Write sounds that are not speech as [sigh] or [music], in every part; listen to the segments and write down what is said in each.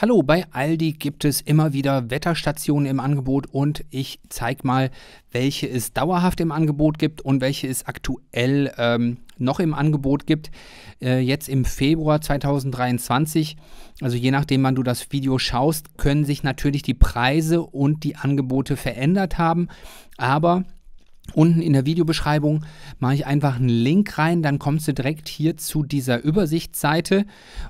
Hallo, bei Aldi gibt es immer wieder Wetterstationen im Angebot und ich zeige mal, welche es dauerhaft im Angebot gibt und welche es aktuell ähm, noch im Angebot gibt. Äh, jetzt im Februar 2023, also je nachdem, wann du das Video schaust, können sich natürlich die Preise und die Angebote verändert haben, aber Unten in der Videobeschreibung mache ich einfach einen Link rein, dann kommst du direkt hier zu dieser Übersichtsseite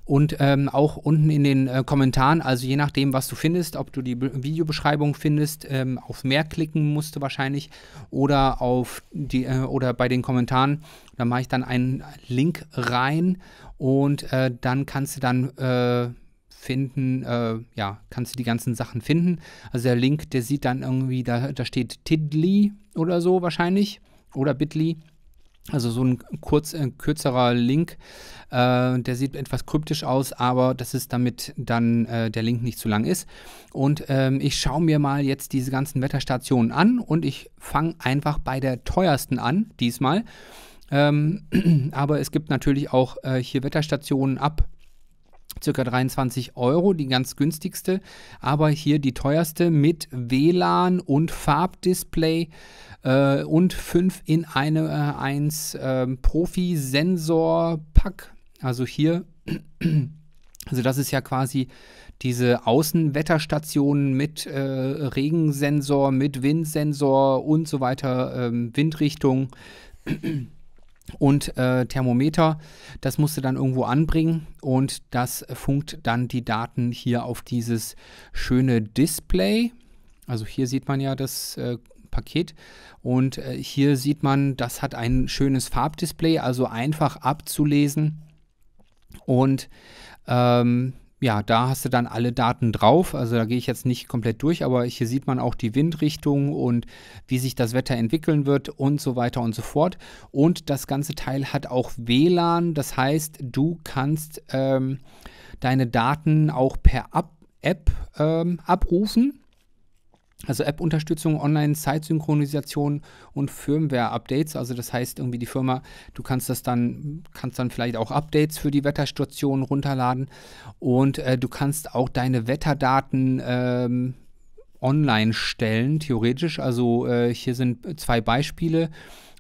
und ähm, auch unten in den äh, Kommentaren, also je nachdem, was du findest, ob du die Be Videobeschreibung findest, ähm, auf mehr klicken musst du wahrscheinlich oder auf die äh, oder bei den Kommentaren, da mache ich dann einen Link rein und äh, dann kannst du dann äh, finden, äh, ja, kannst du die ganzen Sachen finden. Also der Link, der sieht dann irgendwie, da, da steht Tiddly oder so wahrscheinlich oder Bitly. Also so ein kurz, ein äh, kürzerer Link, äh, der sieht etwas kryptisch aus, aber das ist damit dann äh, der Link nicht zu lang ist. Und ähm, ich schaue mir mal jetzt diese ganzen Wetterstationen an und ich fange einfach bei der teuersten an diesmal. Ähm, [clears throat] aber es gibt natürlich auch äh, hier Wetterstationen ab ca. 23 Euro, die ganz günstigste, aber hier die teuerste mit WLAN und Farbdisplay äh, und 5 in 1 äh, 1 äh, Profi-Sensor-Pack. Also hier, [clears throat] also das ist ja quasi diese Außenwetterstationen mit äh, Regensensor, mit Windsensor und so weiter, ähm, Windrichtung. [clears throat] und äh, Thermometer. Das musst du dann irgendwo anbringen und das funkt dann die Daten hier auf dieses schöne Display. Also hier sieht man ja das äh, Paket und äh, hier sieht man, das hat ein schönes Farbdisplay, also einfach abzulesen und ähm, ja, da hast du dann alle Daten drauf. Also da gehe ich jetzt nicht komplett durch, aber hier sieht man auch die Windrichtung und wie sich das Wetter entwickeln wird und so weiter und so fort. Und das ganze Teil hat auch WLAN. Das heißt, du kannst ähm, deine Daten auch per App ähm, abrufen. Also App-Unterstützung, Online-Zeitsynchronisation und Firmware-Updates. Also das heißt irgendwie die Firma, du kannst das dann, kannst dann vielleicht auch Updates für die Wetterstationen runterladen und äh, du kannst auch deine Wetterdaten ähm, online stellen, theoretisch. Also äh, hier sind zwei Beispiele.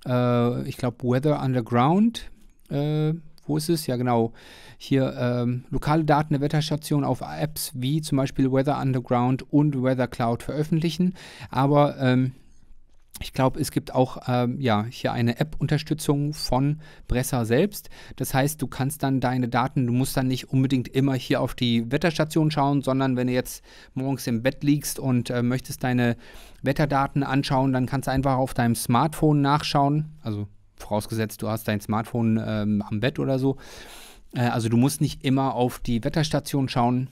Äh, ich glaube Weather Underground äh, wo ist es? Ja, genau. Hier ähm, lokale Daten der Wetterstation auf Apps wie zum Beispiel Weather Underground und Weather Cloud veröffentlichen. Aber ähm, ich glaube, es gibt auch ähm, ja, hier eine App-Unterstützung von Bressa selbst. Das heißt, du kannst dann deine Daten, du musst dann nicht unbedingt immer hier auf die Wetterstation schauen, sondern wenn du jetzt morgens im Bett liegst und äh, möchtest deine Wetterdaten anschauen, dann kannst du einfach auf deinem Smartphone nachschauen. Also vorausgesetzt du hast dein Smartphone ähm, am Bett oder so. Äh, also du musst nicht immer auf die Wetterstation schauen.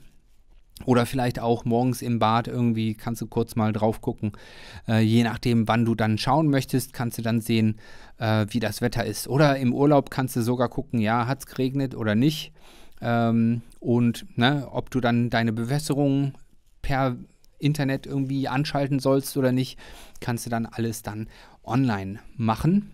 Oder vielleicht auch morgens im Bad irgendwie kannst du kurz mal drauf gucken. Äh, je nachdem, wann du dann schauen möchtest, kannst du dann sehen, äh, wie das Wetter ist. Oder im Urlaub kannst du sogar gucken, ja, hat es geregnet oder nicht. Ähm, und ne, ob du dann deine Bewässerung per Internet irgendwie anschalten sollst oder nicht, kannst du dann alles dann online machen.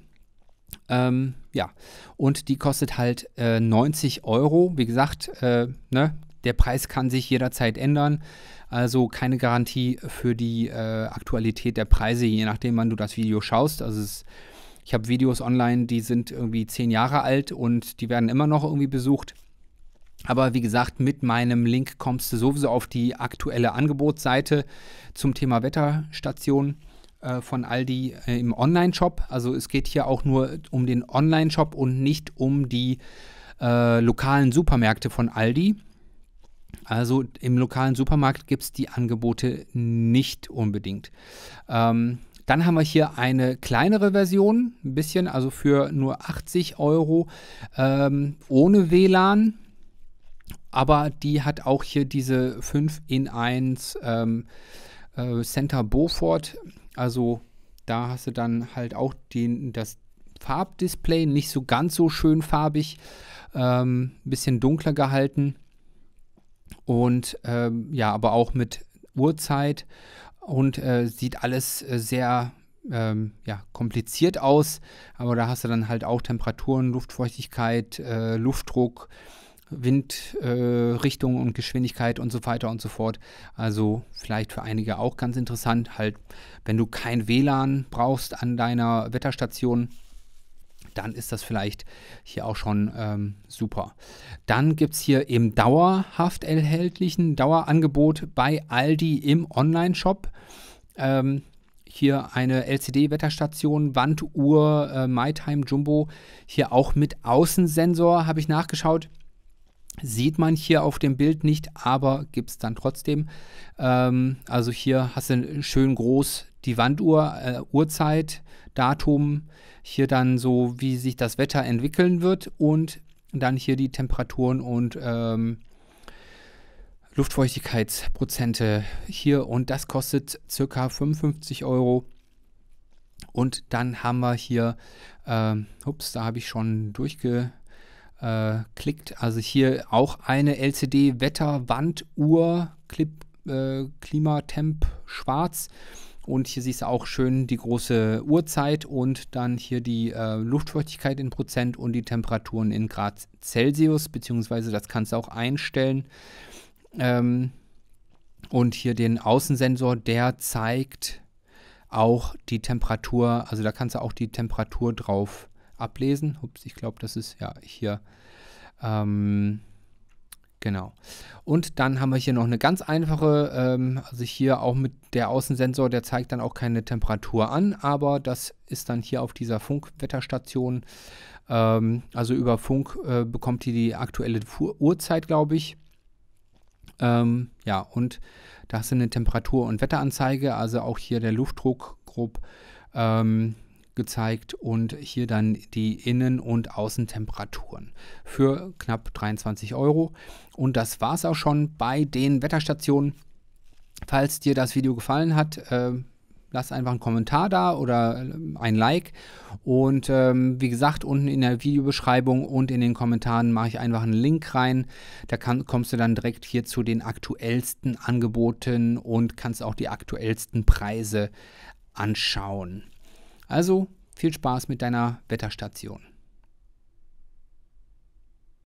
Ähm, ja, und die kostet halt äh, 90 Euro. Wie gesagt, äh, ne, der Preis kann sich jederzeit ändern. Also keine Garantie für die äh, Aktualität der Preise, je nachdem, wann du das Video schaust. Also es, ich habe Videos online, die sind irgendwie zehn Jahre alt und die werden immer noch irgendwie besucht. Aber wie gesagt, mit meinem Link kommst du sowieso auf die aktuelle Angebotsseite zum Thema Wetterstationen. Äh, von Aldi äh, im Online-Shop. Also es geht hier auch nur um den Online-Shop und nicht um die äh, lokalen Supermärkte von Aldi. Also im lokalen Supermarkt gibt es die Angebote nicht unbedingt. Ähm, dann haben wir hier eine kleinere Version, ein bisschen, also für nur 80 Euro ähm, ohne WLAN. Aber die hat auch hier diese 5 in 1 ähm, äh, Center Beaufort also da hast du dann halt auch den, das Farbdisplay, nicht so ganz so schön farbig, ein ähm, bisschen dunkler gehalten. Und ähm, ja, aber auch mit Uhrzeit und äh, sieht alles äh, sehr ähm, ja, kompliziert aus. Aber da hast du dann halt auch Temperaturen, Luftfeuchtigkeit, äh, Luftdruck Windrichtung äh, und Geschwindigkeit und so weiter und so fort. Also vielleicht für einige auch ganz interessant, halt wenn du kein WLAN brauchst an deiner Wetterstation, dann ist das vielleicht hier auch schon ähm, super. Dann gibt es hier im dauerhaft erhältlichen Dauerangebot bei Aldi im Online-Shop. Ähm, hier eine LCD-Wetterstation, Wanduhr, äh, MyTime Jumbo, hier auch mit Außensensor, habe ich nachgeschaut. Sieht man hier auf dem Bild nicht, aber gibt es dann trotzdem. Ähm, also hier hast du schön groß die Wanduhr, äh, Uhrzeit, Datum, hier dann so, wie sich das Wetter entwickeln wird und dann hier die Temperaturen und ähm, Luftfeuchtigkeitsprozente hier und das kostet circa 55 Euro. Und dann haben wir hier, äh, ups, da habe ich schon durchge äh, klickt. Also hier auch eine LCD-Wetter-Wanduhr, äh, Klimatemp schwarz. Und hier siehst du auch schön die große Uhrzeit und dann hier die äh, Luftfeuchtigkeit in Prozent und die Temperaturen in Grad Celsius, beziehungsweise das kannst du auch einstellen. Ähm, und hier den Außensensor, der zeigt auch die Temperatur, also da kannst du auch die Temperatur drauf ablesen. Ups, ich glaube, das ist ja hier. Ähm, genau. Und dann haben wir hier noch eine ganz einfache, ähm, also hier auch mit der Außensensor, der zeigt dann auch keine Temperatur an, aber das ist dann hier auf dieser Funkwetterstation. Ähm, also über Funk äh, bekommt ihr die aktuelle Fuhr Uhrzeit, glaube ich. Ähm, ja, und da hast du eine Temperatur- und Wetteranzeige, also auch hier der Luftdruck grob ähm, gezeigt und hier dann die Innen- und Außentemperaturen für knapp 23 Euro. Und das war es auch schon bei den Wetterstationen. Falls dir das Video gefallen hat, äh, lass einfach einen Kommentar da oder ähm, ein Like. Und ähm, wie gesagt, unten in der Videobeschreibung und in den Kommentaren mache ich einfach einen Link rein. Da kann, kommst du dann direkt hier zu den aktuellsten Angeboten und kannst auch die aktuellsten Preise anschauen. Also viel Spaß mit deiner Wetterstation.